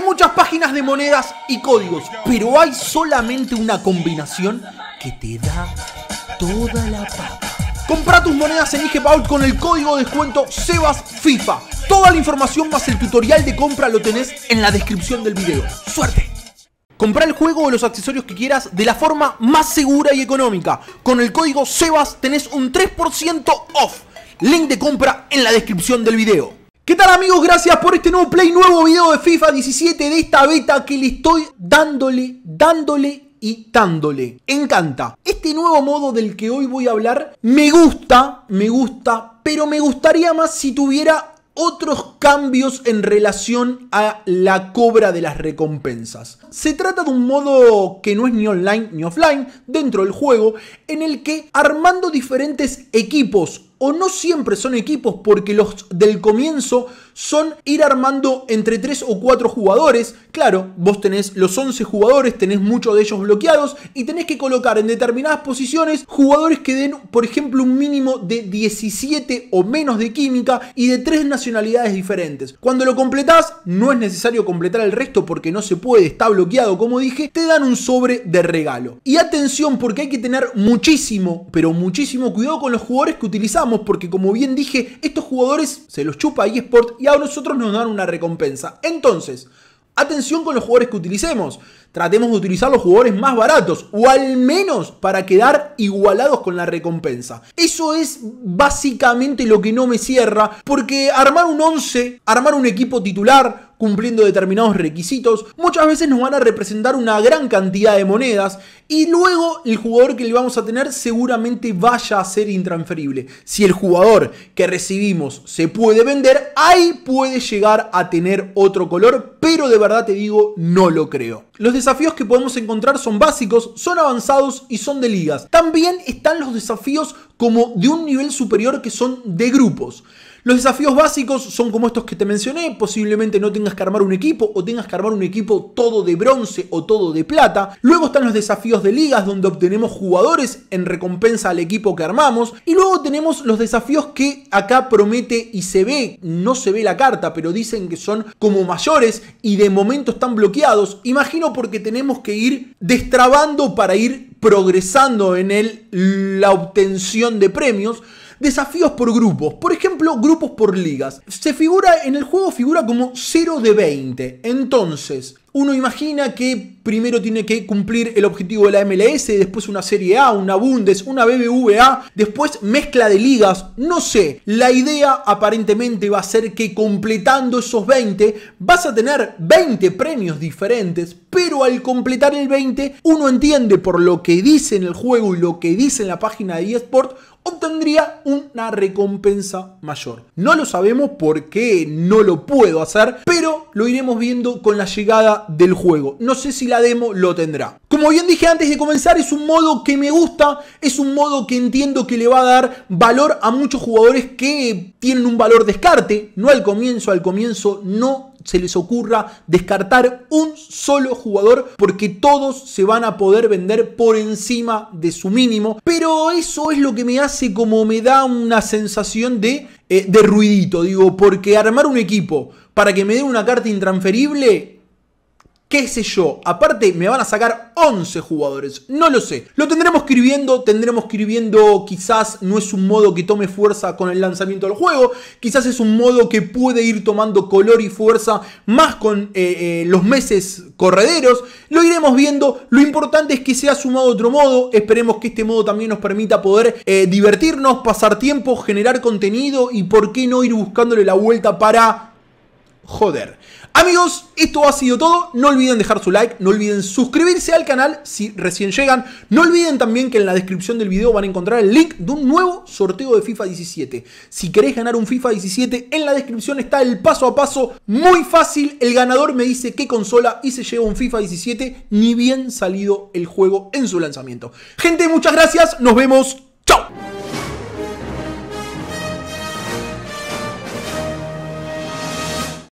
Hay muchas páginas de monedas y códigos, pero hay solamente una combinación que te da toda la pata. Compra tus monedas en IGPAUL con el código de descuento SEBAS FIFA. Toda la información más el tutorial de compra lo tenés en la descripción del video. ¡Suerte! Compra el juego o los accesorios que quieras de la forma más segura y económica. Con el código SEBAS tenés un 3% off. Link de compra en la descripción del video. ¿Qué tal amigos? Gracias por este nuevo play, nuevo video de FIFA 17 de esta beta que le estoy dándole, dándole y dándole. Encanta. Este nuevo modo del que hoy voy a hablar me gusta, me gusta, pero me gustaría más si tuviera otros cambios en relación a la cobra de las recompensas. Se trata de un modo que no es ni online ni offline, dentro del juego, en el que armando diferentes equipos o no siempre son equipos porque los del comienzo son ir armando entre 3 o 4 jugadores. Claro, vos tenés los 11 jugadores, tenés muchos de ellos bloqueados y tenés que colocar en determinadas posiciones jugadores que den, por ejemplo, un mínimo de 17 o menos de química y de 3 nacionalidades diferentes. Cuando lo completás, no es necesario completar el resto porque no se puede, está bloqueado, como dije, te dan un sobre de regalo. Y atención porque hay que tener muchísimo, pero muchísimo cuidado con los jugadores que utilizamos porque como bien dije, estos jugadores se los chupa eSport y nosotros nos dan una recompensa. Entonces, atención con los jugadores que utilicemos tratemos de utilizar los jugadores más baratos o al menos para quedar igualados con la recompensa. Eso es básicamente lo que no me cierra porque armar un 11, armar un equipo titular, cumpliendo determinados requisitos, muchas veces nos van a representar una gran cantidad de monedas y luego el jugador que le vamos a tener seguramente vaya a ser intransferible. Si el jugador que recibimos se puede vender, ahí puede llegar a tener otro color, pero de verdad te digo, no lo creo. Los desafíos que podemos encontrar son básicos, son avanzados y son de ligas. También están los desafíos como de un nivel superior que son de grupos. Los desafíos básicos son como estos que te mencioné, posiblemente no tengas que armar un equipo o tengas que armar un equipo todo de bronce o todo de plata. Luego están los desafíos de ligas donde obtenemos jugadores en recompensa al equipo que armamos. Y luego tenemos los desafíos que acá promete y se ve, no se ve la carta, pero dicen que son como mayores y de momento están bloqueados. Imagino porque tenemos que ir destrabando para ir progresando en la obtención de premios desafíos por grupos, por ejemplo, grupos por ligas. Se figura en el juego figura como 0 de 20. Entonces, uno imagina que primero tiene que cumplir el objetivo de la MLS, después una Serie A, una Bundes, una BBVA, después mezcla de ligas, no sé. La idea aparentemente va a ser que completando esos 20 vas a tener 20 premios diferentes, pero al completar el 20 uno entiende por lo que dice en el juego y lo que dice en la página de eSport, obtendría una recompensa mayor. No lo sabemos porque no lo puedo hacer, pero lo iremos viendo con la llegada del juego. No sé si la demo lo tendrá. Como bien dije antes de comenzar, es un modo que me gusta, es un modo que entiendo que le va a dar valor a muchos jugadores que tienen un valor descarte, no al comienzo, al comienzo no se les ocurra descartar un solo jugador porque todos se van a poder vender por encima de su mínimo. Pero eso es lo que me hace como me da una sensación de, eh, de ruidito, digo, porque armar un equipo para que me dé una carta intransferible qué sé yo. Aparte me van a sacar 11 jugadores, no lo sé. Lo tendremos escribiendo, tendremos escribiendo. quizás no es un modo que tome fuerza con el lanzamiento del juego, quizás es un modo que puede ir tomando color y fuerza más con eh, eh, los meses correderos. Lo iremos viendo, lo importante es que se ha sumado otro modo, esperemos que este modo también nos permita poder eh, divertirnos, pasar tiempo, generar contenido y por qué no ir buscándole la vuelta para joder. Amigos, esto ha sido todo. No olviden dejar su like, no olviden suscribirse al canal si recién llegan. No olviden también que en la descripción del video van a encontrar el link de un nuevo sorteo de FIFA 17. Si queréis ganar un FIFA 17, en la descripción está el paso a paso muy fácil. El ganador me dice qué consola y se lleva un FIFA 17 ni bien salido el juego en su lanzamiento. Gente, muchas gracias. Nos vemos. ¡Chao!